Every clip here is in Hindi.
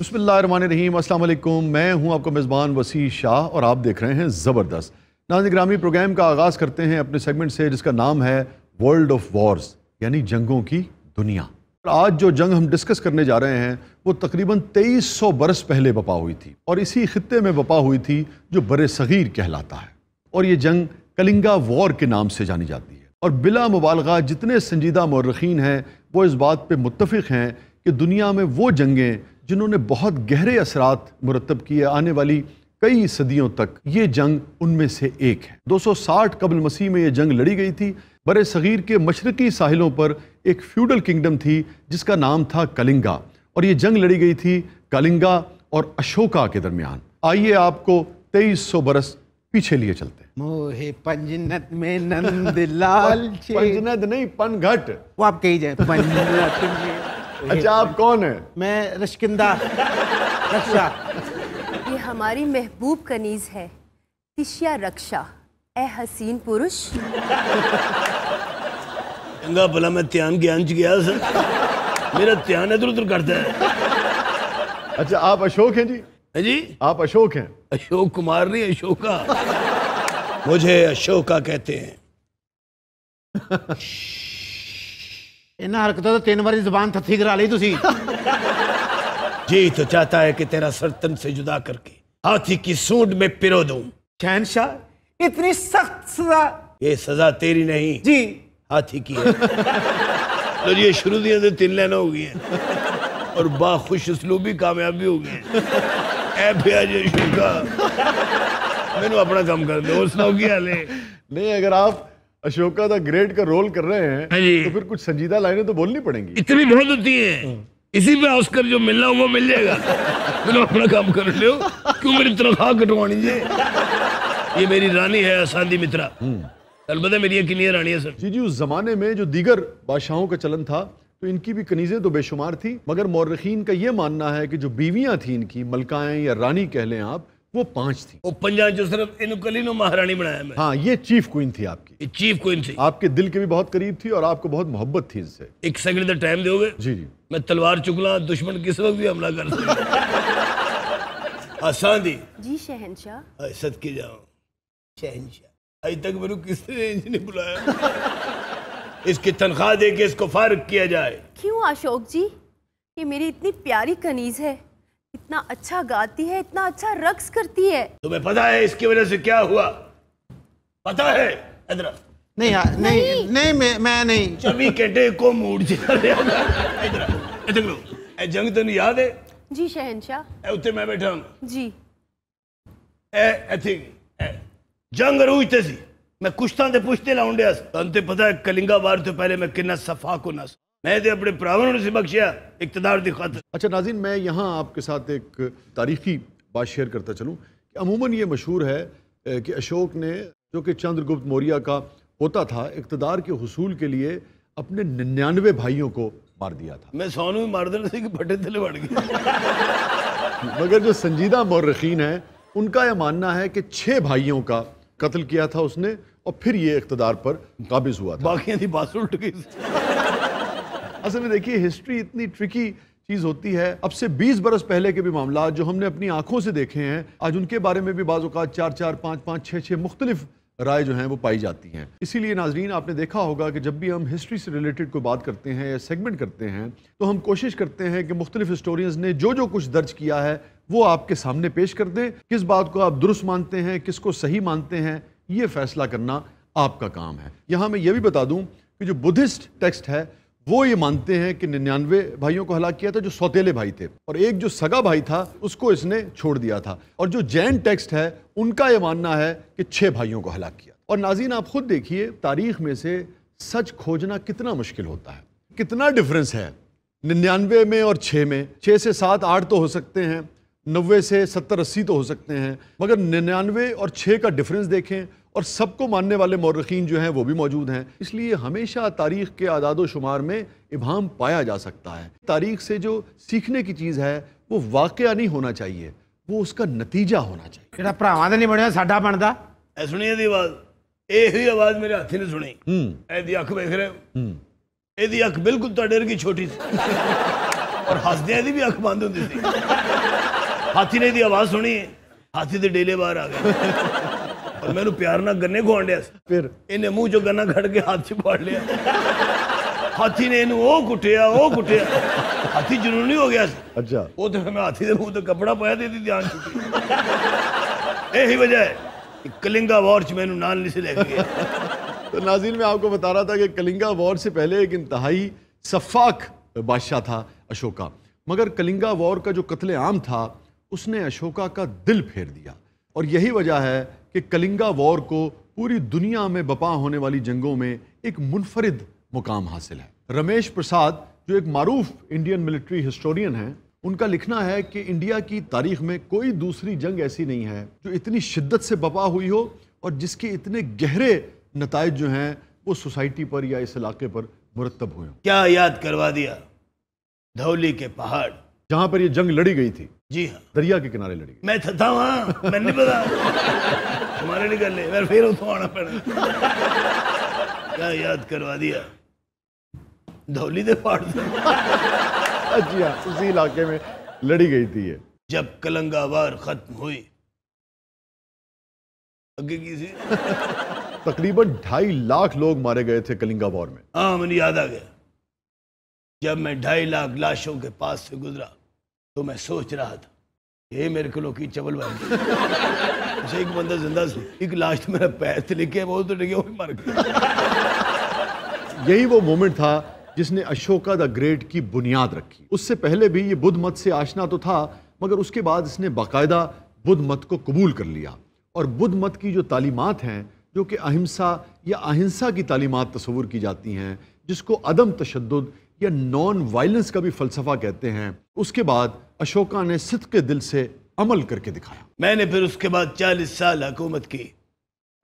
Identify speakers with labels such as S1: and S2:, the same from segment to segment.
S1: बसमीम मैं हूं आपका मेज़बान वसी शाह और आप देख रहे हैं ज़बरदस्त नाजिक ग्रामी प्रोग्राम का आगाज़ करते हैं अपने सेगमेंट से जिसका नाम है वर्ल्ड ऑफ वॉर्स यानी जंगों की दुनिया आज जो जंग हम डिस्कस करने जा रहे हैं वो तकरीबन 2300 बरस पहले बपा हुई थी और इसी खत्े में बपा हुई थी जो बर सग़ीर कहलाता है और ये जंग कलिंगा वॉर के नाम से जानी जाती है और बिला मुबालगा जितने संजीदा मर्रखीन हैं वो इस बात पर मुतफ़ हैं कि दुनिया में वो जंगें जिन्होंने बहुत गहरे असरात मुरतब किए आने वाली कई सदियों तक ये जंग उनमें से एक है 260 कबल मसीह में यह जंग लड़ी गई थी बर सग़ीर के मशरकी साहिलों पर एक फ्यूडल किंगडम थी जिसका नाम था कलिंगा और ये जंग लड़ी गई थी कलिंगा और अशोका के दरमियान आइए आपको तेईस सौ बरस पीछे लिए चलते
S2: मोहे पंजनत में नंद लाल पंजनत नहीं पनघट वो आप कही जाए पंजनत अच्छा आप कौन है मैं रशकिंदा रक्षा
S3: ये हमारी महबूब कनीज है तिशिया रक्षा ए हसीन पुरुष चंगा भला मैं ध्यान ज्ञान च गया सर मेरा ध्यान इधर उधर करता है अच्छा आप अशोक हैं जी है हाँ जी आप अशोक हैं अशोक कुमार नहीं अशोका मुझे
S2: अशोका कहते हैं इन्हें ਹਰਕਤਾਂ तो तीन ਵਾਰੀ जबान ਥੱਥੀ करा ली तुम जी तो चाहता है कि तेरा
S3: सरतन से जुदा करके हाथी की सूंड में पिरो दूं
S2: शहनशाह इतनी सख्त सजा
S3: ये सजा तेरी नहीं जी हाथी की है तो ये शुरू दिया तो तीन लाइन हो गई है और बाखुश उसलूबी कामयाबी हो गई
S1: है शुरू का मैंने अपना काम कर दो उस हो गया नहीं अगर आप अशोका द ग्रेट का रोल कर रहे हैं हाँ तो फिर कुछ संजीदा लाइनें तो बोलनी पड़ेंगी
S3: इतनी बहुत होती है इसी पे ऑस्कर जो मिलना वो मिल जाएगा तो अपना काम कर लो क्यों मेरी तनख्वाह कटवानी है ये मेरी रानी है शांति
S1: मित्रा अलबत्त हम्म। मेरी यकीनी रानी है सर जी जी उस जमाने में जो दीगर बादशाहों का चलन था तो इनकी भी कनीज़ें तो बेशुमार थी मगर मौरखीन का ये मानना है कि जो बीवियाँ थी इनकी मलकाएं या रानी कह लें आप वो पांच थी वो पंजा जो
S3: सिर्फ इन कलीनों महारानी बनाया मैं
S1: हाँ ये चीफ क्वीन थी आपकी ये चीफ क्वीन थी आपके दिल के भी बहुत करीब थी और आपको बहुत मोहब्बत थी इससे
S3: एक सेकंड का टाइम दोगे जी जी मैं तलवार चुकला दुश्मन किस वक्त भी हमला कर सकता आसान दी
S4: जी शहनशाह
S3: हाँ, सद के जाओ शहनशाह अभी तक मेरे किसने नहीं बुलाया इसकी तनख्वाह दे के इसको फारग किया जाए
S1: क्यों अशोक जी ये मेरी इतनी प्यारी कनीज है इतना अच्छा गाती है इतना अच्छा रक्स करती है
S3: तुम्हें पता है इसकी वजह से क्या हुआ पता है नहीं हाँ, नहीं नहीं, नहीं मैं मैं नहीं चबी केटे को मूड इधर जंग तेन याद है जी शहनशाह उत्ते मैं बैठा हूं जी ए ਇੱਥੇ ਜੰਗ ਰੂਜ ਤੇ ਸੀ ਮੈਂ ਕੁਸ਼ਤਾਂ ਦੇ ਪੁਸ਼ਤੇ तो ਡਿਆ ਸੀ ਤੁਹਾਨੂੰ ਤੇ ਪਤਾ ਹੈ ਕਲਿੰਗਾ ਵਾਰ ਤੋਂ ਪਹਿਲੇ ਮੈਂ ਕਿੰਨਾ
S1: मैं तो अपने भरावों से बख्शिया इकतदार दिखाते अच्छा नाजिन मैं यहाँ आपके साथ एक तारीखी बात शेयर करता चलूँ कि अमूमन ये मशहूर है कि अशोक ने जो कि चंद्रगुप्त मौर्य का होता था इकतदार के हसूल के लिए अपने निन्यानवे भाइयों को मार दिया था
S3: मैं सोनू मार देना था कि फटे दिल बढ़ गया
S1: मगर जो संजीदा मौरखीन हैं उनका यह मानना है कि छः भाइयों का कत्ल किया था उसने और फिर ये इकतदार पर काबिज हुआ था बाकी बात उल्ट गई असल में देखिए हिस्ट्री इतनी ट्रिकी चीज़ होती है अब से 20 बरस पहले के भी मामला जो हमने अपनी आंखों से देखे हैं आज उनके बारे में भी बाज़ात चार चार पाँच पाँच छः छः मुख्तलिफ राय जो हैं वो पाई जाती हैं इसीलिए नाजरीन आपने देखा होगा कि जब भी हम हिस्ट्री से रिलेटेड कोई बात करते हैं या सेगमेंट करते हैं तो हम कोशिश करते हैं कि मुख्तलिफ हिस्टोरियंस ने जो जो कुछ दर्ज किया है वो आपके सामने पेश कर दें किस बात को आप दुरुस्त मानते हैं किसको सही मानते हैं ये फैसला करना आपका काम है यहाँ मैं ये भी बता दूँ कि जो बुद्धिस्ट टेक्स्ट है वो ये मानते हैं कि निन्यानवे भाइयों को हलाक किया था जो सौतेले भाई थे और एक जो सगा भाई था उसको इसने छोड़ दिया था और जो जैन टेक्स्ट है उनका ये मानना है कि छः भाइयों को हलाक किया और नाजीन आप खुद देखिए तारीख में से सच खोजना कितना मुश्किल होता है कितना डिफरेंस है निन्यानवे में और छः में छः से सात आठ तो हो सकते हैं नब्बे से सत्तर अस्सी तो हो सकते हैं मगर निन्यानवे और छः का डिफरेंस देखें और सबको मानने वाले मौरखीन जो हैं वो भी मौजूद हैं इसलिए हमेशा तारीख के आदाद व शुमार में इबाम पाया जा सकता है तारीख से जो सीखने की चीज़ है वो वाकया नहीं होना चाहिए वो उसका नतीजा होना चाहिए भरावान नहीं बनया साढ़ा बनता सुनिए आवाज
S3: यही आवाज मेरे हाथी ने सुनी हम्म। अख देख रहे हो हम्म। अख बिल्कुल की छोटी सी और हसद भी अख बंद होती थी हाथी ने आवाज सुनी हाथी तो डेले बहर आ गए और ਮੈਨੂੰ प्यार ना गन्ने ਖਵਾਉਂਦਿਆ ਸੀ ਫਿਰ ਇਹਨੇ ਮੂੰਹ ਚੋਂ ਗੰਨਾ ਖੜ ਕੇ ਹੱਥ 'ਚ ਫੜ ਲਿਆ ਹਾਥੀ ਨੇ ਇਹਨੂੰ ਉਹ ਕੁੱਟਿਆ हाथी ਕੁੱਟਿਆ ਹਾਥੀ ਜਨੂਨੀ ਹੋ ਗਿਆ ਸੀ ਅੱਛਾ ਉਹ ਤੇ ਮੈਂ ਹਾਥੀ ਦੇ ਮੂੰਹ ਤੇ ਕੱਪੜਾ ਪਾਇਆ
S1: ਤੇ ਇਹਦੀ है कलिंगा अवार्ड में नाल नहीं से गया तो नाजीन मैं आपको बता रहा था कि कलिंगा वॉर से पहले एक इंतहाई सफाक बादशाह था अशोका मगर कलिंगा वॉर का जो आम था उसने अशोका का दिल फेर दिया और यही वजह है कि कलिंगा वॉर को पूरी दुनिया में बपा होने वाली जंगों में एक मुनफरद मुकाम हासिल है रमेश प्रसाद जो एक मरूफ इंडियन मिलिट्री हिस्टोरियन हैं उनका लिखना है कि इंडिया की तारीख में कोई दूसरी जंग ऐसी नहीं है जो इतनी शिद्दत से बपा हुई हो और जिसके इतने गहरे नतज जो हैं वो सोसाइटी पर या इस इलाके पर मुरतब हुए
S3: क्या याद करवा दिया धौली के पहाड़
S1: जहाँ पर यह जंग लड़ी गई थी जी हाँ दरिया के किनारे लड़ी मैं
S3: था वहाँ मैंने पता हमारे नहीं कर ले मैं फिर उतो आना पैना क्या याद करवा दिया धौली दे फाड़ हाँ, उसी इलाके में
S1: लड़ी गई थी ये
S3: जब कलंगावार खत्म हुई आगे किसी
S1: तकरीबन ढाई लाख लोग मारे गए थे कलिंगावार में
S3: हाँ मुझे याद आ गया जब मैं ढाई लाख लाशों के पास से गुजरा तो मैं सोच रहा था ये मेरे को की चबल भाई जैसे एक बंदा जिंदा से एक लास्ट मेरा पैर से लेके
S1: वो तो डगे हुए मर गया यही वो मोमेंट था जिसने अशोका द ग्रेट की बुनियाद रखी उससे पहले भी ये बुद्ध मत से आशना तो था मगर उसके बाद इसने बाकायदा बुद्ध मत को कबूल कर लिया और बुद्ध मत की जो तालीमत हैं जो कि अहिंसा या अहिंसा की तालीमत तस्वूर की जाती हैं जिसको अदम तशद या नॉन वायलेंस का भी फ़लसफ़ा कहते हैं उसके बाद अशोका ने सिद के दिल से अमल करके दिखाया मैंने फिर उसके बाद चालीस साल हुकूमत की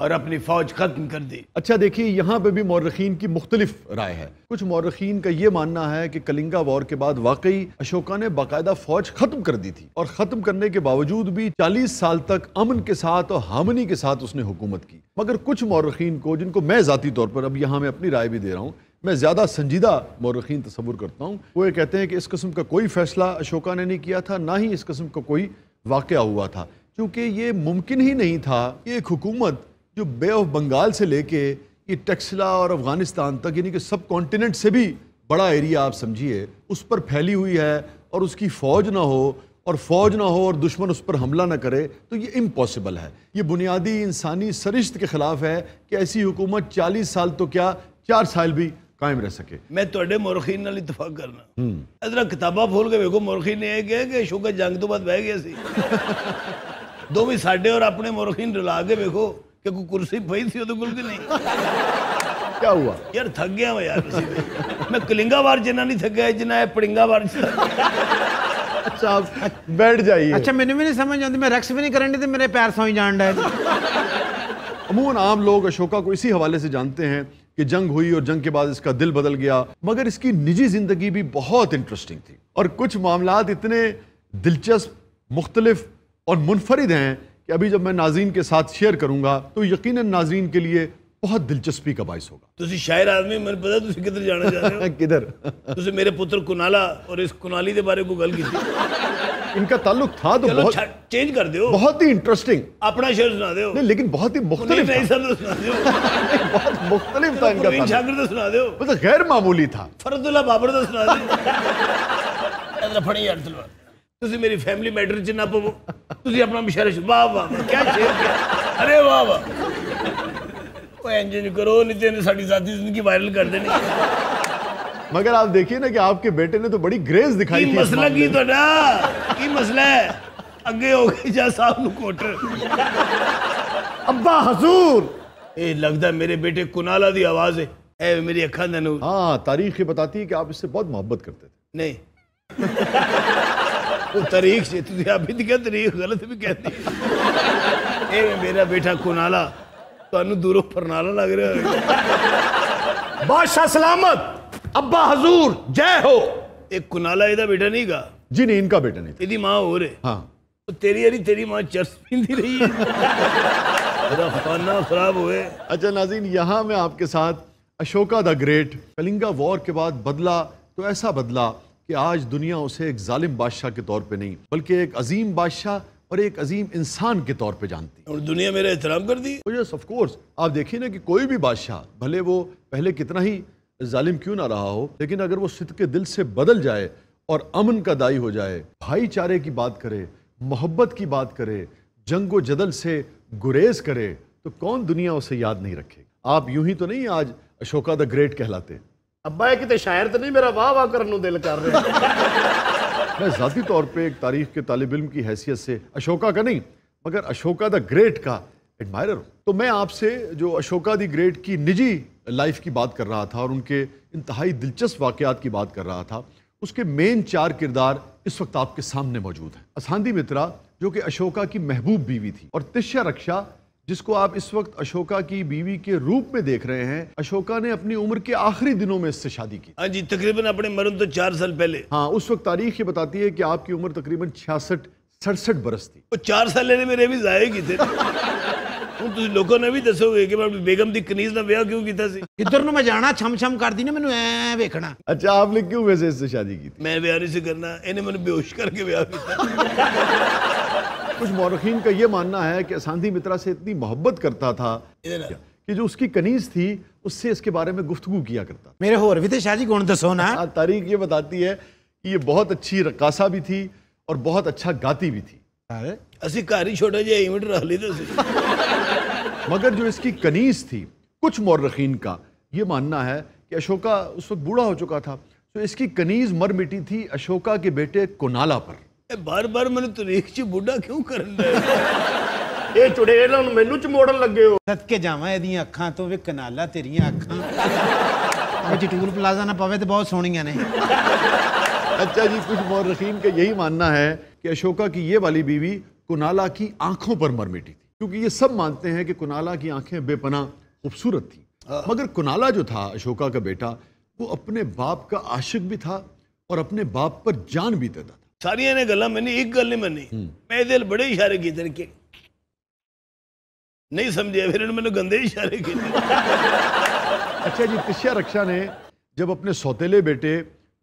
S1: और अपनी फौज खत्म कर दी अच्छा देखिए यहाँ पे भी मौरखीन की मुख्तलिफ राय है कुछ मौरखीन का ये मानना है कि कलिंगा वॉर के बाद वाकई अशोका ने बाकायदा फौज खत्म कर दी थी और खत्म करने के बावजूद भी 40 साल तक अमन के साथ और हामनी के साथ उसने हुकूमत की मगर कुछ मौरखीन को जिनको मैं ज़ाती तौर पर अब यहाँ मैं अपनी राय भी दे रहा हूँ मैं ज़्यादा संजीदा मौरखीन तस्वुर करता हूँ वो ये कहते हैं कि इस किस्म का कोई फैसला अशोका ने नहीं किया था ना ही इस किस्म का कोई वाक़ हुआ था क्योंकि ये मुमकिन ही नहीं था कि एक हुकूमत जो बे ऑफ बंगाल से लेके ये टक्सला और अफ़गानिस्तान तक यानी कि सब कॉन्टीनेंट से भी बड़ा एरिया आप समझिए उस पर फैली हुई है और उसकी फ़ौज ना हो और फौज ना हो और दुश्मन उस पर हमला ना करे तो ये इम्पॉसिबल है ये बुनियादी इंसानी सरिश्त के ख़िलाफ़ है कि ऐसी हुकूमत 40 साल तो क्या चार साल भी कायम रह सके
S3: मैं थोड़े मोरखी न इतफाक करना इतना हम्म। किताबा फूल के वेखो मोरखी ने यह कह के शुगर जंग तो बाद बह गया सी दो भी साढ़े और अपने मोरखी रुला के वेखो कि कोई कुर्सी पई थी कुल की नहीं क्या हुआ यार थक गया मैं यार मैं कलिंगा बार
S2: जिन्ना नहीं थक गया जिन्ना है पड़िंगा बार अच्छा, बैठ जाइए अच्छा मैंने भी नहीं समझ आती मैं रक्स भी नहीं करें मेरे पैर सौ ही जान रहे
S1: अमूमन आम लोग अशोका को इसी हवाले से जानते हैं कि जंग हुई और जंग के बाद इसका दिल बदल गया मगर इसकी निजी ज़िंदगी भी बहुत इंटरेस्टिंग थी और कुछ मामला इतने दिलचस्प मुख्तलफ और मुनफरद हैं कि अभी जब मैं नाजीन के साथ शेयर करूंगा तो यकीन नाजीन के लिए बहुत दिलचस्पी का बायस होगा
S3: तुम शायर आदमी मैंने पता किधर जाना चाहते किधर तुम मेरे पुत्र कुनाला और इस कुनाली के बारे में गल की
S1: इनका ताल्लुक था तो बहुत चेंज कर दो बहुत ही इंटरेस्टिंग अपना शेर सुना दो नहीं लेकिन बहुत ही मुख्तलिफ बहुत मुख्तलिफ था इनका शागिर तो सुना दो मतलब तो गैर मामूली था
S3: फरदुल्ला बाबर तो सुना दो फड़ी यार तलवार ਤੁਸੀਂ ਮੇਰੀ ਫੈਮਿਲੀ ਮੈਟਰ ਚ ਨਾ ਪਵੋ ਤੁਸੀਂ ਆਪਣਾ ਮਿਸ਼ਰ ਵਾਹ ਵਾਹ ਕੀ ਸ਼ੇਰ ਅਰੇ ਵਾਹ ਵਾਹ ਉਹ ਇੰਜ ਨਹੀਂ ਕਰੋ ਨਹੀਂ ਤੇ ਸਾਡੀ ਜ਼ਾਤੀ ਜ਼ਿੰਦਗੀ ਵਾਇਰਲ
S1: मगर आप देखिए ना कि आपके बेटे ने तो बड़ी ग्रेस दिखाई थी मसला की तो ना
S3: की मसला है अगे हो गई जा साहब नु कोटर अब्बा हजूर ए लगदा मेरे बेटे कुनाला दी आवाज है ए मेरी अखा दा नूर हां तारीख ही बताती है कि आप इससे बहुत मोहब्बत करते थे नहीं वो तारीख से तुझे आप भी क्या तारीख गलत भी कहती ए मेरा बेटा कुनाला ਤੁਹਾਨੂੰ ਦੂਰੋਂ लग रहा है बादशाह सलामत अब्बा हजूर जय हो एक कुनाला ਇਹਦਾ ਬੇਟਾ ਨਹੀਂਗਾ ਜੀ ਨਹੀਂ ਇਨਕਾ ਬੇਟਾ ਨਹੀਂ ਇਹਦੀ ਮਾਂ ਹੋਰ ਹੈ ਹਾਂ
S1: ਤੇਰੀ ਵਾਲੀ तेरी ਮਾਂ ਚਰਸ ਪੀਂਦੀ ਰਹੀ ਹੈ मेरा खाना खराब हुए अच्छा नाजीन यहाँ मैं आपके साथ Ashoka the Great Kalinga war के बाद बदला तो ऐसा बदला कि आज दुनिया उसे एक जालिम बादशाह के तौर पे नहीं बल्कि एक अजीम बादशाह और एक अजीम इंसान के तौर पे जानती है और दुनिया मेरा एहतराम कर दी यस ऑफ कोर्स आप देखिए ना कि कोई भी बादशाह भले वो पहले कितना ही जालिम क्यों ना रहा हो लेकिन अगर वो सिद्ध के दिल से बदल जाए और अमन का दाई हो जाए भाईचारे की बात करे मोहब्बत की बात करे जंग व जदल से गुरेज करे तो कौन दुनिया उसे याद नहीं रखे आप यूं ही तो नहीं आज अशोका द ग्रेट कहलाते
S4: अब्बा कितने शायर तो नहीं मेरा वाह वाह करने दिल कर रहे
S1: मैं ज़ाती तौर पर एक तारीख के तालब इम की हैसियत से अशोका का नहीं मगर अशोका द ग्रेट का एडमायर तो मैं आपसे जो अशोका द ग्रेट की निजी लाइफ की बात कर रहा था और उनके इंतहाई दिलचस्प वाकयात की बात कर रहा था उसके मेन चार किरदार इस वक्त आपके सामने मौजूद हैं असांदी मित्रा जो कि अशोका की महबूब बीवी थी और तिश्या रक्षा जिसको आप इस वक्त अशोका की बीवी के रूप में देख रहे हैं अशोका ने अपनी उम्र के आखिरी दिनों में इससे शादी की हाँ जी तकरीबन अपने मरण तो चार साल पहले हाँ उस वक्त तारीख ये बताती है कि आपकी उम्र तकरीबन छियासठ सड़सठ बरस थी वो चार साल लेने में भी जाएगी थे ਹੁਣ तो अच्छा, कुछ का ये मानना है कि असांधी मित्रा से इतनी मोहब्बत करता था
S3: कि
S1: जो उसकी कनीज थी उससे इसके बारे में गुफ्तगु किया करता मेरे होर भी थे शाह कौन दसो ना हाँ, तारीख ये बताती है कि ये बहुत अच्छी रकासा भी थी और बहुत अच्छा गाती भी थी अरे असि घर ही छोटा जहा इवेंट रख ली मगर जो इसकी कनीस थी कुछ मौरखीन का ये मानना है कि अशोका उस वक्त बूढ़ा हो चुका था तो इसकी कनीज मर मिटी थी अशोका के बेटे कुनाला पर बार बार मैंने तरीक तो च
S3: बूढ़ा
S2: क्यों करना ਇਹ ਚੁੜੇਲ ਹੁਣ ਮੈਨੂੰ ਚਮੋੜਨ ਲੱਗੇ ਹੋ ਸਦਕੇ ਜਾਵਾਂ ਇਹਦੀਆਂ ਅੱਖਾਂ तो ਵੇ ਕਨਾਲਾ ਤੇਰੀਆਂ ਅੱਖਾਂ
S1: ਉਹ ਜਟੂਲ ਪਲਾਜ਼ਾ ਨਾ ਪਵੇ ਤੇ ਬਹੁਤ ਸੋਹਣੀਆਂ ਨੇ अच्छा जी कुछ मौरखीन का यही मानना है कि अशोका की ये वाली बीवी कुनाला की आंखों पर मर मिटी थी क्योंकि ये सब मानते हैं कि कुनाला की आंखें बेपना खूबसूरत थी मगर कुनाला जो था अशोका का बेटा वो अपने बाप का आशिक भी था और अपने बाप पर जान भी देता था सारिया ने गला मैंने एक गल नहीं मानी पैदल
S3: हम्म। बड़े इशारे किए थे नहीं समझे फिर मैंने गंदे इशारे किए
S1: अच्छा जी तिश्या रक्षा ने जब अपने सौतेले बेटे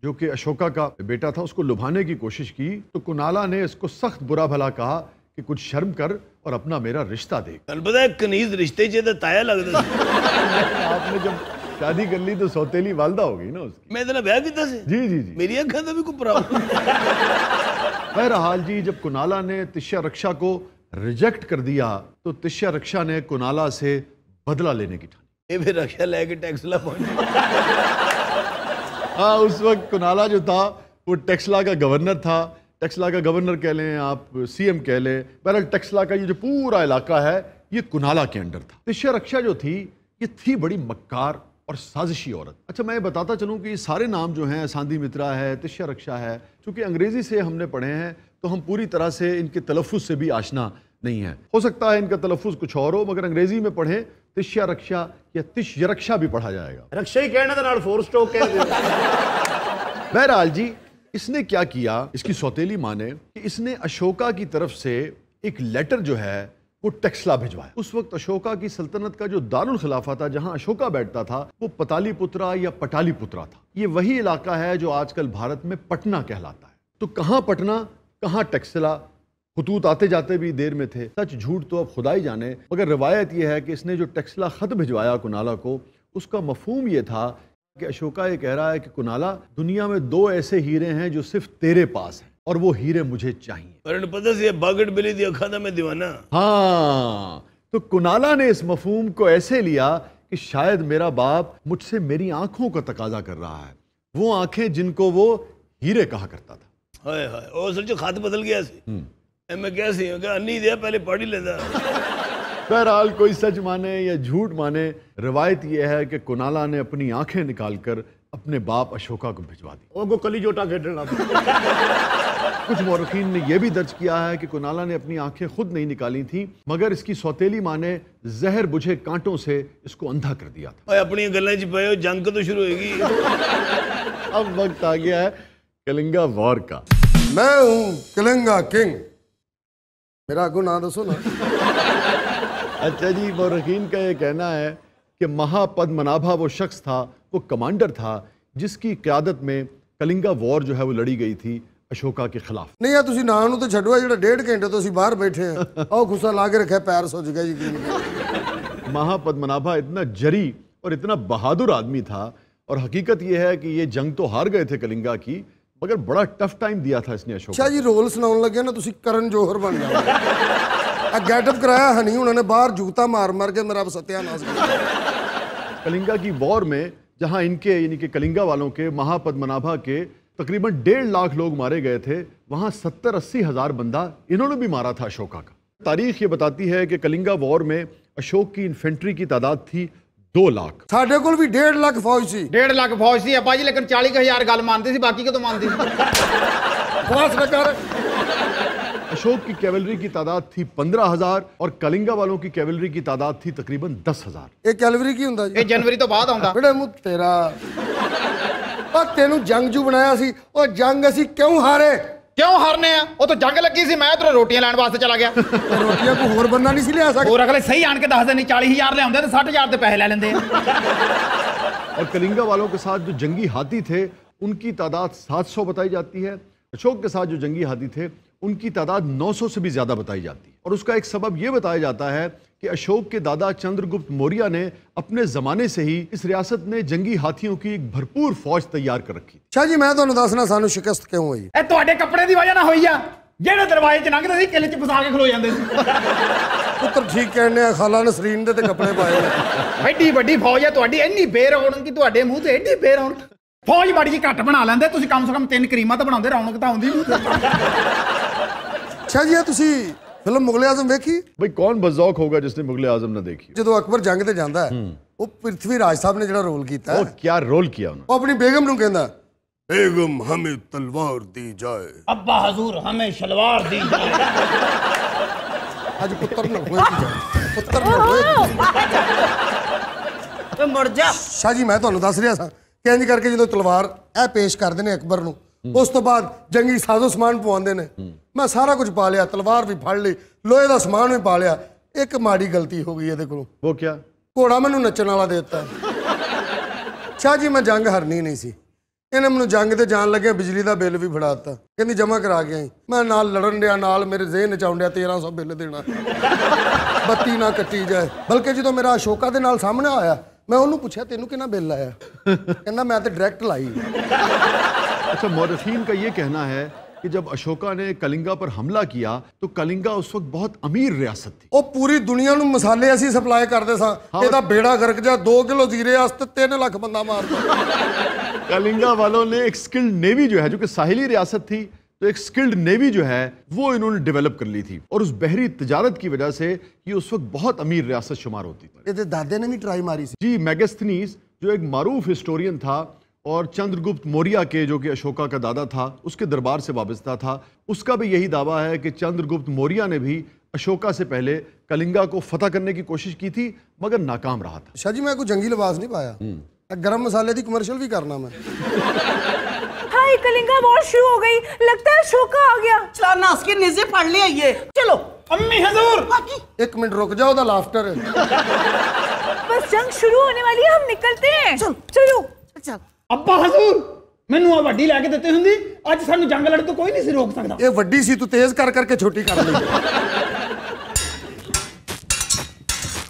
S1: जो कि अशोका का बेटा था उसको लुभाने की कोशिश की तो कुनाला ने इसको सख्त बुरा भला कहा कि कुछ शर्म कर और अपना मेरा रिश्ता देख
S3: तन पता कनीज रिश्ते च तो ताया लगता
S1: आपने जब शादी कर ली तो सौतेली वालदा हो गई ना उसकी मैं इतना ब्याह किया जी जी जी मेरी अखा का भी कोई प्रॉब्लम बहरहाल जी जब कुनाला ने तिशा रक्षा को रिजेक्ट कर दिया तो तिशा रक्षा ने कुनाला से बदला लेने की ठानी
S3: फिर रक्षा लेके टैक्सला पहुंचा
S1: हाँ उस वक्त कुनाला जो था वो टेक्सला का गवर्नर था टेक्सला का गवर्नर कह लें आप सीएम कह लें बहरहाल टेक्सला का ये जो पूरा इलाका है ये कुनाला के अंडर था दिशा तो रक्षा जो थी ये थी बड़ी मक्कार और साजिशी औरत अच्छा मैं बताता चलूँ कि ये सारे नाम जो हैं सांधी मित्रा है तिशा रक्षा है चूँकि अंग्रेज़ी से हमने पढ़े हैं तो हम पूरी तरह से इनके तलफ़ से भी आशना नहीं है हो सकता है इनका तलफ़ कुछ और हो मगर अंग्रेज़ी में पढ़ें तिशा रक्षा या तिश्य रक्षा भी पढ़ा जाएगा
S2: रक्षा ही कहना था फोर
S1: बहरहाल जी इसने क्या किया इसकी सौतेली माने कि इसने अशोका की तरफ से एक लेटर जो है वो टेक्सला भिजवाया उस वक्त अशोका की सल्तनत का जो दारुल खिलाफा था जहां अशोका बैठता था वो पताली पुत्रा या पटाली पुत्रा था ये वही इलाका है जो आजकल भारत में पटना कहलाता है तो कहाँ पटना कहाँ टेक्सला खतूत आते जाते भी देर में थे सच झूठ तो अब खुदा ही जाने मगर रवायत यह है कि इसने जो टेक्सला ख़त भिजवाया कुनाला को उसका मफहम यह था कि अशोका ये कह रहा है कि कुनाला दुनिया में दो ऐसे हीरे हैं जो सिर्फ तेरे पास हैं और वो हीरे मुझे चाहिए
S3: ये बागट बिली दिया खाना में दीवाना
S1: हाँ तो कुनाला ने इस मफहूम को ऐसे लिया कि शायद मेरा बाप मुझसे मेरी आंखों का तकाजा कर रहा है वो आंखें जिनको वो हीरे कहा करता था
S3: हाय हाय ओ सर जो खात बदल गया सी हम्म। मैं क्या सी अन्नी दिया पहले पढ़ ही लेता
S1: बहरहाल कोई सच माने या झूठ माने रिवायत यह है कि कुनाला ने अपनी आंखें निकालकर अपने बाप अशोका को भिजवा दी
S3: उनको कलीजोटा खेलना
S1: कुछ मौरखीन ने यह भी दर्ज किया है कि कुनाला ने अपनी आंखें खुद नहीं निकाली थी मगर इसकी सौतेली माँ ने जहर बुझे कांटों से इसको अंधा कर दिया
S3: था अपनी गलें पे जंग तो शुरू होगी
S1: अब वक्त आ गया है कलिंगा वॉर का मैं हूं कलिंगा किंग मेरा अगू ना दसो तो ना अच्छा जी मौरखीन का ये कहना है कि महापद्मनाभा वो शख्स था वो कमांडर था जिसकी क्यादत में कलिंगा वॉर जो है वो लड़ी गई थी अशोका के खिलाफ नहीं
S4: यार तुम नाम तो छोड़ो जो डेढ़ घंटे तो अभी बाहर बैठे हैं और गुस्सा ला के रखे पैर सोच गए ਗਿਆ ਜੀ
S1: ਮਹਾਪਦਮਨਾਭਾ और इतना बहादुर आदमी था और हकीकत यह है कि ये जंग तो हार गए थे कलिंगा की मगर बड़ा टफ टाइम दिया था इसने अशोक अच्छा
S4: जी रोल सुना लगे ना तुम करण जोहर बन जाओ
S1: गेटअप कराया है नहीं उन्होंने बाहर जूता मार मार के मेरा सत्यानाश कलिंगा की वॉर में जहां इनके यानी कि कलिंगा वालों के महापद्मनाभा के तकरीबन डेढ़ लाख लोग मारे गए थे वहां सत्तर अस्सी हजार बंदा इन्होंने भी मारा था अशोका का तारीख ये बताती है कि कलिंगा वॉर में अशोक की इन्फेंट्री की तादाद थी दो लाख साढ़े को भी डेढ़ लाख फौज थी डेढ़ लाख फौज थी अपाजी लेकिन चालीस हजार गल
S4: मानती थी बाकी के तो मानती थी
S1: अशोक की कैवलरी की तादाद थी पंद्रह हजार और कलिंगा वालों की कैवलरी की तादाद थी तकरीबन दस हजार
S4: कैलवरी की होंगे जनवरी तो बाद तेरा पर तेन जंगजू बनाया सी और जंग असी क्यों हारे क्यों हारने वो तो जंग लगी सी मैं तो रोटियां लैन वास्ते चला गया तो रोटियां को होर बंदा नहीं लिया सकता और अगले सही आन के दस दिन चाली हजार लिया तो सठ हजार के पैसे ले लेंगे
S1: और कलिंगा वालों के साथ जो जंगी हाथी थे उनकी तादाद सात सौ बताई जाती है अशोक के साथ जो जंगी हाथी थे उनकी तादाद 900 से भी ज़्यादा बताई जाती है और उसका एक सबब यह बताया जाता है कि अशोक के दादा चंद्रगुप्त मौर्य ने अपने ज़माने से ही इस रियासत ने जंगी हाथियों की एक भरपूर फौज तैयार कर रखी शाह जी मैं तुम्हें तो दसना सू शिकस्त क्यों हुई
S4: कपड़े की वजह ना हुई है के खलो जाते घट बना लेंदे से कम तीन करीमा तो बनाते रौनक अच्छा जी हाँ, तुसी फिल्म मुगले आजम देखी भाई कौन बजौक होगा जिसने मुगले आजम ने देखी जो अकबर जंग से जाता है हम्म। वो पृथ्वी राज साहब ने जरा रोल किया क्या रोल किया अपनी बेगम नु कहना बेगम हमें तलवार दी जाए
S3: अब्बा हजूर हमें शलवार दी
S4: आज पुत्र ने होए पुत्र ने होए तो मर जा शाह जी मैं थोनू दस रिया सा करके जदों तलवार ए पेश कर देने अकबर नु ਉਸ ਤੋਂ ਬਾਅਦ ਜੰਗੀ ਸਾਜ਼ੋ ਸਮਾਨ ਪਵਾਉਂਦੇ ਨੇ ਮੈਂ ਸਾਰਾ ਕੁਝ ਪਾ ਲਿਆ ਤਲਵਾਰ ਵੀ ਫੜ ਲਈ ਲੋਹੇ ਦਾ ਸਮਾਨ ਵੀ ਪਾ ਲਿਆ ਇੱਕ ਮਾੜੀ ਗਲਤੀ ਹੋ ਗਈ ਇਹਦੇ ਕੋਲੋਂ ਉਹ ਕੀ ਘੋੜਾ ਮੈਨੂੰ ਨੱਚਣ ਵਾਲਾ ਦੇ ਦਿੱਤਾ ਸ਼ਾਹ ਜੀ ਮੈਂ ਜੰਗ ਹਰਨੀ ਨਹੀਂ ਸੀ ਇਹਨੇ ਮੈਨੂੰ ਜੰਗ ਤੇ ਜਾਣ ਲੱਗਿਆ ਬਿਜਲੀ ਦਾ ਬਿੱਲ ਵੀ ਫੜਾ ਦਿੱਤਾ ਕਹਿੰਦੀ ਜਮਾ ਕਰਾ ਕੇ ਆਈ ਮੈਂ ਨਾਲ ਲੜਨ ਡਿਆ ਨਾਲ ਮੇਰੇ ਜ਼ੇਹਨ ਚ ਆਉਂਦਿਆ 1300 ਬਿੱਲ ਦੇਣਾ ਬੱਤੀ ਨਾ ਕੱਟੀ ਜਾਏ ਬਲਕਿ ਜਦੋਂ ਮੇਰਾ ਅਸ਼ੋਕਾ ਦੇ ਨਾਲ ਸਾਹਮਣੇ
S1: ਆਇਆ ਮੈਂ ਉਹਨੂੰ ਪੁੱਛਿਆ ਤੈਨੂੰ ਕਿੰਨਾ ਬਿੱਲ ਆਇਆ ਕਹਿੰਦਾ ਮੈਂ ਤਾਂ ਡਾਇਰੈਕਟ ਲਾਈ अच्छा मौरखीन का ये कहना है कि जब अशोका ने कलिंगा पर हमला किया तो कलिंगा उस वक्त बहुत अमीर रियासत थी और पूरी दुनिया ਨੂੰ मसाले ऐसी सप्लाई करते ਸਾਂ हाँ ਇਹਦਾ बेड़ा
S4: गर्क जा दो किलो जीरे ਵਾਸਤੇ 3 ਲੱਖ ਬੰਦਾ
S1: कलिंगा वालों ने एक स्किल्ड नेवी जो है जो कि साहिली रियासत थी तो एक स्किल्ड नेवी जो है वो इन्होंने डेवलप कर ली थी और उस बहरी तजारत की वजह से ये उस वक्त बहुत अमीर रियासत शुमार होती थी दादे ने भी ट्राई मारी जी मैगस्थनीस जो एक मारूफ हिस्टोरियन था और चंद्रगुप्त मौर्य के जो कि अशोका का दादा था उसके दरबार से वाबस्ता था उसका भी यही दावा है कि चंद्रगुप्त मौर्य ने भी अशोका से पहले कलिंगा को फतह करने की कोशिश की थी मगर नाकाम रहा था शाह जी मैं कुछ जंगी लिबास नहीं पाया हम्म। गरम मसाले थी कमर्शियल भी करना मैं
S2: हाय कलिंगा वॉर शुरू हो गई लगता है अशोका आ गया चला नास के निजे पढ़ ले आइए
S4: चलो अम्मी हजूर एक मिनट रुक जाओ दा लाफ्टर बस जंग शुरू होने वाली है हम निकलते हैं चलो चलो चल ਅੱਬਾ ਹਜ਼ੂਰ ਮੈਨੂੰ ਆ ਵੱਡੀ ਲੈ ਕੇ ਦਿੱਤੀ ਹੁੰਦੀ ਅੱਜ ਸਾਨੂੰ ਜੰਗ ਲੜਨ ਤੋਂ ਕੋਈ ਨਹੀਂ ਸੀ ਰੋਕ ਸਕਦਾ ਇਹ ਵੱਡੀ ਸੀ ਤੂੰ ਤੇਜ਼ ਕਰ ਕਰਕੇ ਛੋਟੀ ਕਰ ਲਈ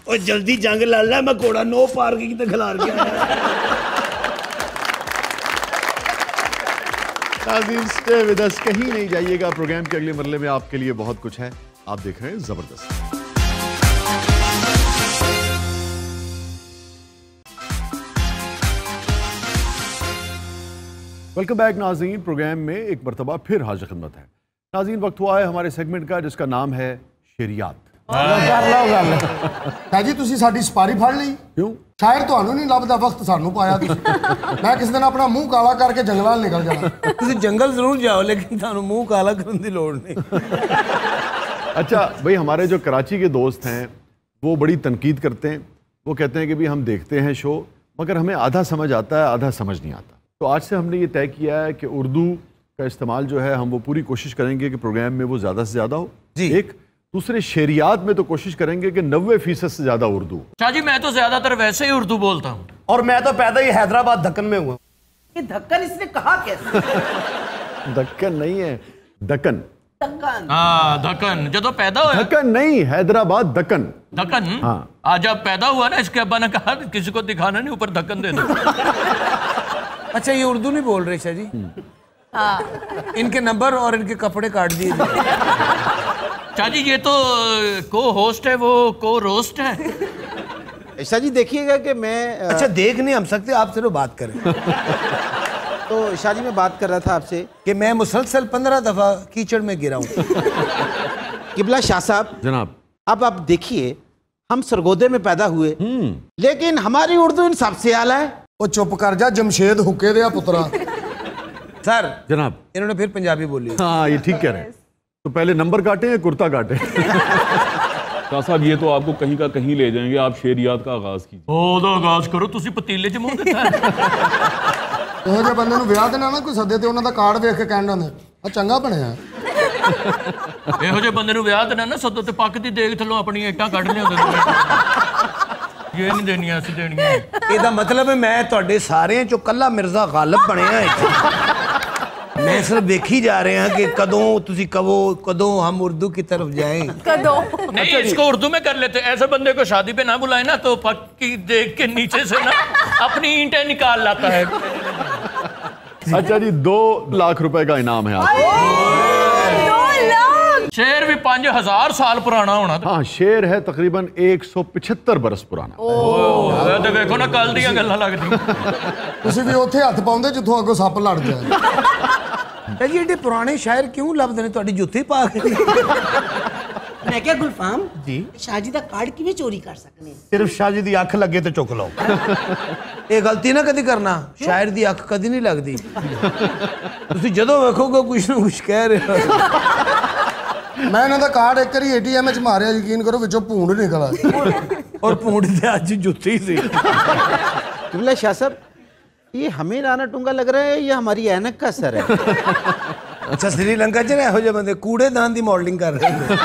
S4: ਉਹ ਜਲਦੀ ਜੰਗ ਲੜ ਲੈ ਮੈਂ ਘੋੜਾ
S3: ਨੋ
S1: ਪਾਰ ਕੇ ਕਿਤੇ ਖਿਲਾਰ
S3: ਕੇ ਆਇਆ
S1: नाजीन स्टे विद अस कहीं नहीं जाइएगा प्रोग्राम के अगले मरले में आपके लिए बहुत कुछ है आप देख रहे हैं जबरदस्त वेलकम बैक नाजीन प्रोग्राम में एक मरतबा फिर हाजिर खदमत है नाजीन वक्त हुआ है हमारे सेगमेंट का जिसका नाम है शेरियात तो अच्छा भाई हमारे जो कराची के दोस्त हैं वो बड़ी तनकीद करते हैं वो कहते हैं कि भाई हम देखते हैं शो मगर हमें आधा समझ आता है आधा समझ नहीं आता तो आज से हमने ये तय किया है कि उर्दू का इस्तेमाल जो है हम वो पूरी कोशिश करेंगे कि प्रोग्राम में वो ज़्यादा से ज़्यादा हो जी एक दूसरे शेरियात में तो कोशिश करेंगे कि नब्बे फीसद से ज़्यादा उर्दू
S5: शाह जी मैं तो ज़्यादातर वैसे ही उर्दू बोलता हूँ और मैं तो पैदा ही हैदराबाद धक्कन में हुआ
S2: ये धक्कन इसने कहा कैसे
S1: धक्कन नहीं है धक्कन
S5: दक्कन हाँ, जब तो पैदा हुआ
S1: दक्कन नहीं हैदराबाद दक्कन
S5: दक्कन हाँ जब पैदा हुआ ना इसके अब्बा ने कहा किसी को दिखाना नहीं ऊपर दक्कन दे दो अच्छा ये उर्दू नहीं बोल रहे शाह जी हम्म।
S4: हाँ।
S5: इनके नंबर और इनके कपड़े काट दिए चाची ये तो को होस्ट है वो को रोस्ट है ईशा जी देखिएगा
S2: कि मैं अच्छा देख नहीं हम सकते आप सिर्फ बात करें तो ईशा जी मैं बात कर रहा था आपसे कि मैं मुसलसल पंद्रह दफ़ा कीचड़ में गिरा हूँ किबला शाह साहब जनाब अब आप देखिए हम सरगोदे में पैदा हुए हम्म। लेकिन हमारी उर्दू इन सबसे आला है ਉਹ ਚੁੱਪ ਕਰ ਜਾ ਜਮਸ਼ੇਦ ਹੁੱਕੇ ਦੇ ਆ ਪੁੱਤਰਾ
S1: सर जनाब इन्होंने फिर पंजाबी बोली हाँ ये ठीक कह रहे हैं तो पहले नंबर काटे या कुर्ता काटे साहब ये तो आपको कहीं का कहीं ले जाएंगे आप शेर याद का आगाज कीजिए
S5: ओदा आगाज करो ਤੁਸੀਂ ਪਤੀਲੇ 'ਚ ਮੂੰਹ ਦਿੱਤਾ
S4: ਉਹ ਜੇ ਬੰਦੇ ਨੂੰ ਵਿਆਹ ਦੇਣਾ ਨਾ ਕੋਈ ਸੱਦੇ ਤੇ ਉਹਨਾਂ ਦਾ ਕਾਰਡ ਵੇਖ ਕੇ ਕਹਿੰਦੇ ਹੁੰਦੇ ਆ ਚੰਗਾ ਬਣਿਆ
S5: ਇਹੋ ਜਿਹੇ ਬੰਦੇ ਨੂੰ ਵਿਆਹ ਦੇਣਾ ਨਾ ਸੱਦੋ ਤੇ ਪੱਕ ਦੀ ਦੇਖ ਥੱਲੋਂ ਆਪਣੀ ਏਟਾਂ ਕੱਢ ਲਿਆਉਂਦੇ ਨੇ मतलब
S3: है मैं तो सारे हैं जो मिर्ज़ा गालब बने मैं सिर्फ देख ही जा रहे कि कदों तुझे कबो कदों हम उर्दू की तरफ जाएं
S5: कदों नहीं इसको उर्दू में कर लेते ऐसे बंदे को शादी पे ना बुलाए ना तो पक्की देख के नीचे से ना अपनी ईंटे निकाल लाता है
S1: अच्छा जी दो लाख रुपए का इनाम है
S5: आपको ਸ਼ੇਰ ਵੀ 5000
S1: ਸਾਲ ਪੁਰਾਣਾ ਹੋਣਾ ਹਾਂ ਸ਼ੇਰ ਹੈ ਤਕਰੀਬਨ 175 ਬਰਸ ਪੁਰਾਣਾ
S5: ਓ ਤੇ ਵੇਖੋ ਨਾ ਕੱਲ ਦੀਆਂ ਗੱਲਾਂ ਲੱਗਦੀਆਂ
S1: ਤੁਸੀਂ ਵੀ ਉੱਥੇ ਹੱਥ ਪਾਉਂਦੇ ਜਿੱਥੋਂ ਅੱਗੋਂ ਸੱਪ ਲੜ ਜਾਏ
S4: ਜੀ ਇਹਦੇ ਪੁਰਾਣੇ ਸ਼ਾਇਰ ਕਿਉਂ ਲੱਭਦੇ ਨੇ ਤੁਹਾਡੀ ਜੁੱਤੀ ਪਾ ਕੇ
S2: ਮੈਂ ਕਿਹਾ ਗੁਲਫਾਮ ਜੀ ਸ਼ਾਜੀ ਦਾ ਕਾਰਡ ਕਿਵੇਂ ਚੋਰੀ ਕਰ ਸਕਨੇ
S3: ਸਿਰਫ ਸ਼ਾਜੀ ਦੀ ਅੱਖ ਲੱਗੇ ਤੇ ਚੁੱਕ ਲਓ ਇਹ ਗਲਤੀ ਨਾ ਕਦੀ ਕਰਨਾ ਸ਼ਾਇਰ ਦੀ ਅੱਖ ਕਦੀ ਨਹੀਂ ਲੱਗਦੀ
S4: ਤੁਸੀਂ ਜਦੋਂ ਵੇਖੋਗੇ ਕੁਝ ਨੂੰ ਕੁਝ ਕਹਿ ਰਹੇ ਹੋ ਮੈਂ ਇਹਨਾਂ ਦਾ ਕਾਰਡ ਇੱਕ ਵਾਰੀ ਏਟੀਐਮ ਵਿੱਚ ਮਾਰਿਆ ਯਕੀਨ ਕਰੋ ਵਿੱਚੋਂ ਭੂੰਡ ਨਿਕਲ ਆਇਆ
S2: और पूंड से आज जुत्ती सी जुमला शाह साहब ये हमें राना टूंगा लग रहा है या हमारी ऐनक का
S1: सर है अच्छा श्रीलंका च ना बंदे कूड़ेदान की मॉडलिंग कर रहे हैं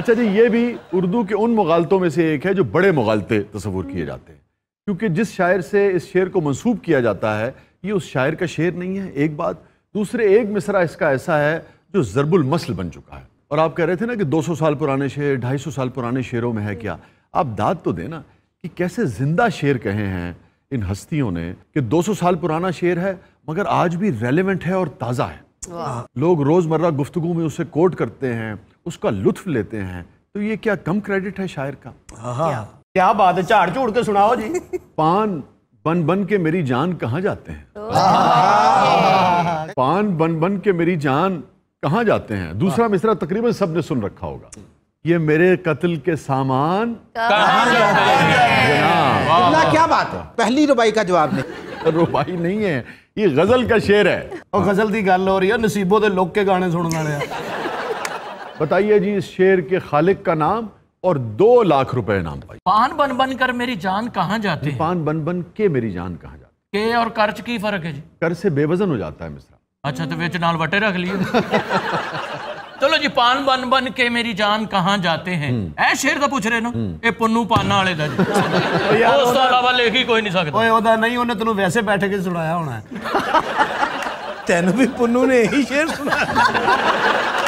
S1: अच्छा जी ये भी उर्दू के उन मुगालतों में से एक है जो बड़े मुगालते तस्वूर किए जाते हैं क्योंकि जिस शायर से इस शेर को मंसूब किया जाता है ये उस शायर का शेर नहीं है एक बात दूसरे एक मिसरा इसका ऐसा है जो जरबुल मसल बन चुका है और आप कह रहे थे ना कि 200 साल पुराने शेर 250 साल पुराने शेरों में है क्या आप दाद तो देना कि कैसे जिंदा शेर कहे हैं इन हस्तियों ने कि 200 साल पुराना शेर है मगर आज भी रेलिवेंट है और ताज़ा है लोग रोज़मर्रा गुफ्तु में उसे कोट करते हैं उसका लुत्फ लेते हैं तो ये क्या कम क्रेडिट है शायर का क्या? बात है झाड़ चूड़ के सुनाओ जी पान बन बन के मेरी जान कहाँ जाते हैं पान बन बन के मेरी जान कहां जाते हैं दूसरा मिसरा तकरीबन सबने सुन रखा होगा ये मेरे कत्ल के सामान कहां जाते हैं क्या बात है पहली रुबाई का जवाब नहीं रुबाई नहीं है ये गजल का शेर है और गजल की गल हो रही है नसीबों के लोग के गाने सुन गाने बताइए जी इस शेर के खालिक का नाम और दो लाख रुपए नाम पाई
S5: पान बन बन कर मेरी जान कहां जाती है पान बन बन के मेरी जान कहां जाती के और कर्ज की फर्क है जी कर्ज से बेवजन हो जाता है मिश्रा अच्छा तो नाल वटे रख लिए चलो जी पान बन बन के मेरी जान कहाँ जाते हैं हम्म। ऐ शेर का तो पूछ रहे ना हम्म। ये पुन्नू पाना वाले का जी ही कोई नहीं सकता
S2: ओए नहीं उन्हें तन्नू वैसे बैठ के सुनाया होना
S3: तेन भी पुनू ने यही शेर
S5: सुनाया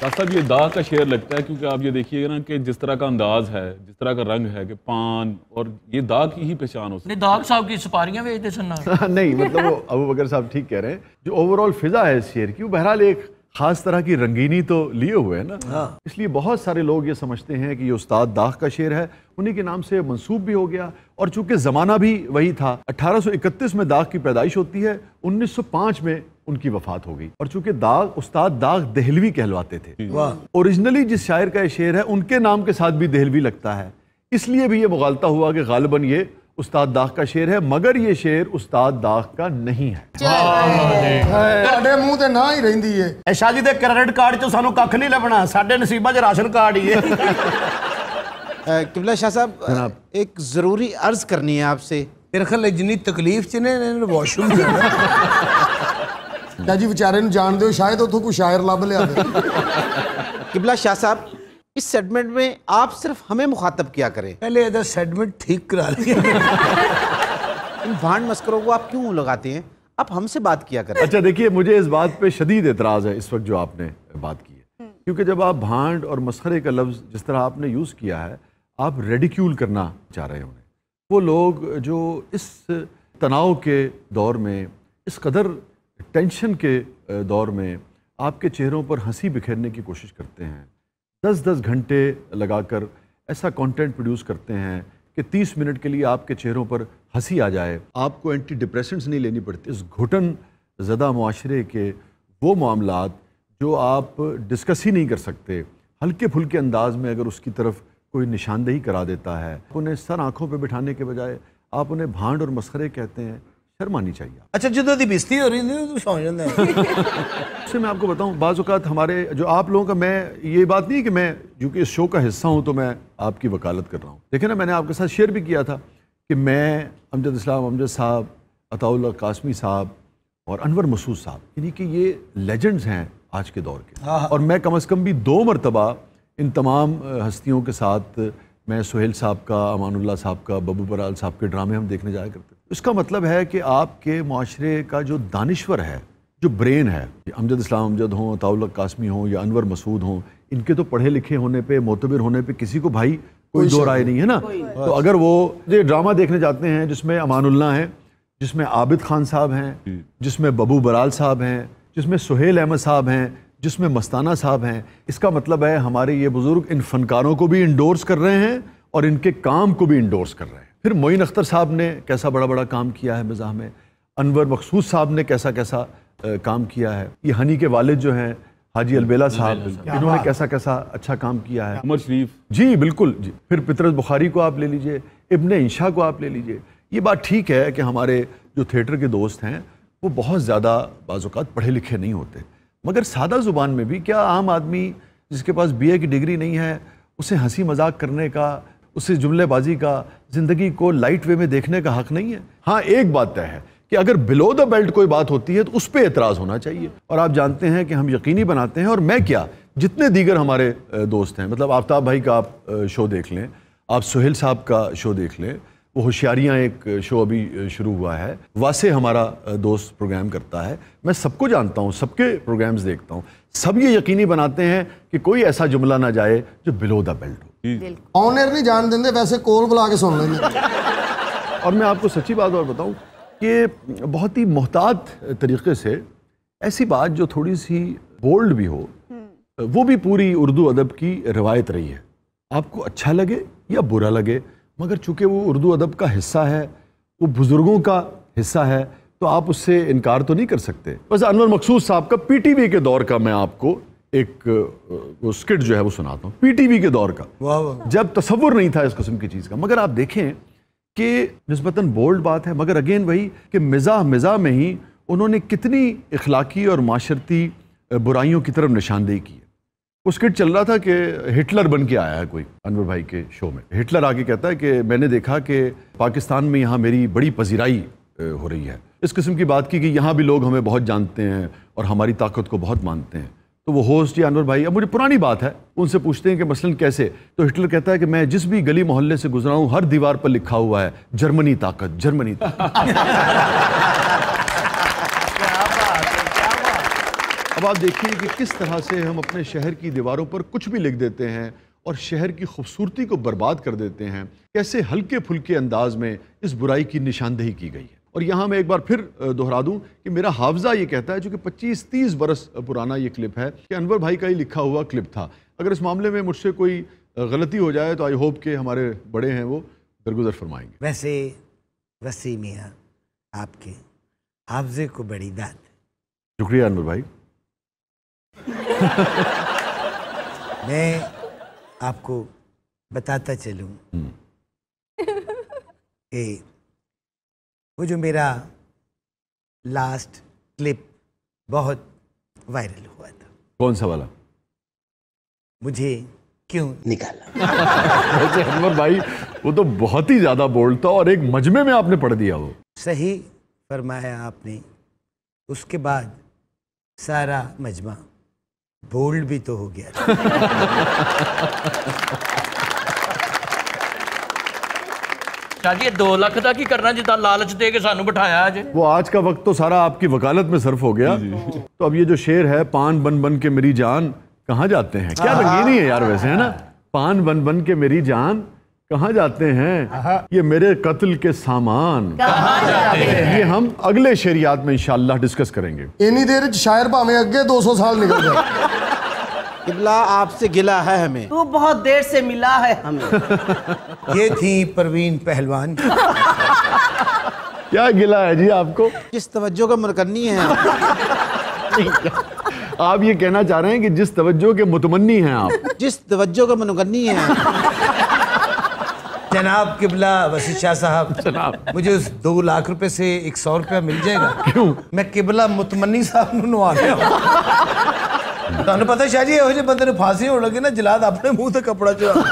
S1: साहब ये दाग का शेर लगता है क्योंकि आप ये देखिए ना कि जिस तरह का अंदाज है जिस तरह का रंग है कि पान और ये दाग की ही पहचान होती
S5: है दाग साहब की सुपारियां बेचते सुनना नहीं मतलब वो
S1: अबू बकर साहब ठीक कह रहे हैं जो ओवरऑल फिजा है इस शेर की वो बहरहाल एक खास तरह की रंगीनी तो लिए हुए है ना हाँ। इसलिए बहुत सारे लोग ये समझते हैं कि ये उस्ताद दाग का शेर है उन्हीं के नाम से मंसूब भी हो गया और चूंकि ज़माना भी वही था 1831 में दाग की पैदाइश होती है 1905 में उनकी वफात हो गई और चूंकि दाग उस्ताद दाग दहलवी कहलवाते थे ओरिजिनली जिस शायर का शेर है उनके नाम के साथ भी दहलवी लगता है इसलिए भी ये मुगालता हुआ कि गालिबा ये उस्ताद दाग का शेर है मगर ये शेर उस्ताद दाग का नहीं है ਤੁਹਾਡੇ
S4: ਮੂੰਹ ਤੇ ਨਾ ਹੀ ਰਹਿੰਦੀ क्या जी बेचारे जान दो शायद उतो कोई शायर लभ लिया किबला शाह साहब इस
S2: सेगमेंट में आप सिर्फ हमें मुखातब किया करें पहले इधर सेगमेंट ठीक करा
S1: इन भांड मस्करों को आप क्यों लगाते हैं आप हमसे बात किया करें अच्छा देखिए मुझे इस बात पे शदीद एतराज़ है इस वक्त जो आपने बात की है क्योंकि जब आप भांड और मस्करे का लफ्ज़ जिस तरह आपने यूज़ किया है आप रेडिक्यूल करना चाह रहे उन्हें वो लोग जो इस तनाव के दौर में इस कदर टेंशन के दौर में आपके चेहरों पर हंसी बिखेरने की कोशिश करते हैं दस दस घंटे लगाकर ऐसा कंटेंट प्रोड्यूस करते हैं कि तीस मिनट के लिए आपके चेहरों पर हंसी आ जाए आपको एंटी डिप्रेशन नहीं लेनी पड़ती इस घुटन ज़दा माशरे के वो मामला जो आप डिस्कस ही नहीं कर सकते हल्के फुल्के अंदाज में अगर उसकी तरफ कोई निशानदेही करा देता है उन्हें सर आँखों पर बिठाने के बजाय आप उन्हें भांड और मसखरे कहते हैं शर्मानी चाहिए
S3: अच्छा जो बिस्ती हो रही थी तो समझ
S1: उससे मैं आपको बताऊँ बाज़ात हमारे जो आप लोगों का मैं ये बात नहीं कि मैं क्योंकि इस शो का हिस्सा हूँ तो मैं आपकी वकालत कर रहा हूँ देखिए ना मैंने आपके साथ शेयर भी किया था कि मैं अमजद इस्लाम अमजद साहब अताउल कासमी साहब और अनवर मसूद साहब यानी कि ये लेजेंड्स हैं आज के दौर के हाँ, हाँ। और मैं कम अज़ कम भी दो मरतबा इन तमाम हस्तियों के साथ मैं सुहेल साहब का अमानुल्ला साहब का बबू बराल साहब के ड्रामे हम देखने जाया करते इसका मतलब है कि आपके माशरे का जो दानश्वर है जो ब्रेन है अमजद इस्लाम अमजद हों ताउल कासमी हों या अनवर मसूद हों इनके तो पढ़े लिखे होने पर मोतबिर होने पर किसी को भाई कोई दो राय नहीं है ना तो अगर वो ये ड्रामा देखने जाते हैं जिसमें अमानुल्ला हैं जिसमें आबिद खान साहब हैं जिसमें बबू बराल साहब हैं जिसमें सुहेल अहमद साहब हैं जिसमें मस्ताना साहब हैं इसका मतलब है हमारे ये बुज़ुर्ग इन फनकारों को भी इंडोर्स कर रहे हैं और इनके काम को भी इंडोर्स कर रहे हैं फिर मोइन अख्तर साहब ने कैसा बड़ा बड़ा काम किया है मिजा में अनवर मखसूस साहब ने कैसा कैसा काम किया है ये हनी के वालिद जो हैं हाजी अलबेला साहब इन्होंने कैसा कैसा अच्छा काम किया है उमर शरीफ जी बिल्कुल जी फिर पितरत बुखारी को आप ले लीजिए इबन इंशा को आप ले लीजिए ये बात ठीक है कि हमारे जो थिएटर के दोस्त हैं वो बहुत ज़्यादा बाज़ात पढ़े लिखे नहीं होते मगर सादा ज़ुबान में भी क्या आम आदमी जिसके पास बी की डिग्री नहीं है उसे हंसी मजाक करने का उसे जुमलेबाजी का ज़िंदगी को लाइट वे में देखने का हक नहीं है हाँ एक बात तय है कि अगर बिलो द बेल्ट कोई बात होती है तो उस पर एतराज़ होना चाहिए और आप जानते हैं कि हम यकीनी बनाते हैं और मैं क्या जितने दीगर हमारे दोस्त हैं मतलब आफ्ताब भाई का आप शो देख लें आप सुहेल साहब का शो देख लें वो होशियारियाँ एक शो अभी शुरू हुआ है वासे हमारा दोस्त प्रोग्राम करता है मैं सबको जानता हूँ सबके प्रोग्राम्स देखता हूँ सब ये यकीनी बनाते हैं कि कोई ऐसा जुमला ना जाए जो बिलो द बेल्ट हो ऑन एयर नहीं जान देंगे वैसे कॉल बुला के सुन लेंगे और मैं आपको सच्ची बात और बताऊं कि बहुत ही मोहतात तरीके से ऐसी बात जो थोड़ी सी बोल्ड भी हो हम्म। वो भी पूरी उर्दू अदब की रवायत रही है आपको अच्छा लगे या बुरा लगे मगर चूंकि वो उर्दू अदब का हिस्सा है वो बुज़ुर्गों का हिस्सा है तो आप उससे इनकार तो नहीं कर सकते बस अनवर मकसूद साहब का पीटीवी के दौर का मैं आपको एक वो स्किट जो है वो सुनाता हूँ पीटीवी के दौर का वाह वाह जब तस्वुर नहीं था इस किस्म की चीज़ का मगर आप देखें कि नस्बता बोल्ड बात है मगर अगेन वही कि मिज़ाह मिज़ाह में ही उन्होंने कितनी इखलाकी और माशरती बुराइयों की तरफ निशानदेही की है वो स्किट चल रहा था कि हिटलर बन के आया है कोई अनवर भाई के शो में हिटलर आके कहता है कि मैंने देखा कि पाकिस्तान में यहाँ मेरी बड़ी पजीराई हो रही है इस किस्म की बात की कि यहाँ भी लोग हमें बहुत जानते हैं और हमारी ताकत को बहुत मानते हैं तो वो होस्ट या अनवर भाई अब मुझे पुरानी बात है उनसे पूछते हैं कि मसलन कैसे तो हिटलर कहता है कि मैं जिस भी गली मोहल्ले से गुजरा हूं हर दीवार पर लिखा हुआ है जर्मनी ताकत जर्मनी ताकत अब आप देखिए कि किस तरह से हम अपने शहर की दीवारों पर कुछ भी लिख देते हैं और शहर की खूबसूरती को बर्बाद कर देते हैं कैसे हल्के फुल्के अंदाज में इस बुराई की निशानदेही की गई है और यहाँ मैं एक बार फिर दोहरा दूं कि मेरा हाफजा ये कहता है चूँकि पच्चीस तीस बरस पुराना ये क्लिप है कि अनवर भाई का ही लिखा हुआ क्लिप था अगर इस मामले में मुझसे कोई गलती हो जाए तो आई होप के हमारे बड़े हैं वो दरगुजर फरमाएंगे
S3: वैसे वसी मियाँ आपके हाफजे को बड़ी दाद
S1: शुक्रिया अनवर भाई
S3: मैं आपको बताता चलूँ हम्म। वो जो मेरा लास्ट क्लिप बहुत
S2: वायरल हुआ था कौन सा वाला मुझे क्यों
S1: निकाला अहमद भाई वो तो बहुत ही ज़्यादा बोल्ड था और एक मजमे में आपने पढ़ दिया वो
S2: सही फरमाया आपने उसके बाद सारा मजमा
S3: बोल्ड भी तो हो गया
S5: दो लाख करना जितना
S1: वक्त तो सारा आपकी वकालत में सर्फ हो गया तो अब ये जो शेर है पान बन बन के मेरी जान कहा जाते हैं क्या रंगीनी है यार वैसे है ना पान बन बन के मेरी जान कहा जाते हैं ये मेरे कत्ल के सामान ये हम अगले शेरियात में इंशाल्लाह डिस्कस करेंगे
S4: इन देर शायर भावे अगे सौ साल निकल जाए
S1: किबला आपसे गिला है हमें
S4: तू बहुत
S2: देर से मिला है हमें ये थी परवीन पहलवान क्या गिला है जी आपको किस तवज्जो का मुरकन्नी है
S1: आप ये कहना चाह रहे हैं कि जिस तवज्जो के मुतमन्नी हैं आप
S2: जिस तवज्जो के मुनगन्नी हैं
S1: जनाब किबला वसी शाह साहब जनाब मुझे
S3: उस दो लाख रुपए से एक सौ रुपया मिल जाएगा क्यों मैं किबला मुतमन्नी साहब नुआ गया ਤੁਹਾਨੂੰ पता शाह जी ਇਹੋ बंद ने फांसी हो ਹੋਣ ना जलाद अपने ਆਪਣੇ से कपड़ा चला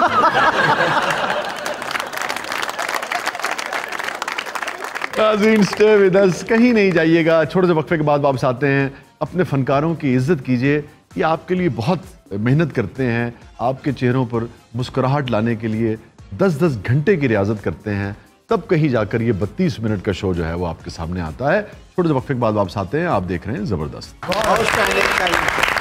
S1: स्टे विद अस कहीं नहीं जाइएगा छोटे से वक्फे के बाद वापस आते हैं अपने फनकारों की इज्जत कीजिए ये आपके लिए बहुत मेहनत करते हैं आपके चेहरों पर मुस्कुराहट लाने के लिए दस दस घंटे की रियाजत करते हैं तब कहीं जाकर ये बत्तीस मिनट का शो जो है वो आपके सामने आता है छोटे से वक्फे के बाद वापस आते हैं आप देख रहे हैं
S2: ज़बरदस्त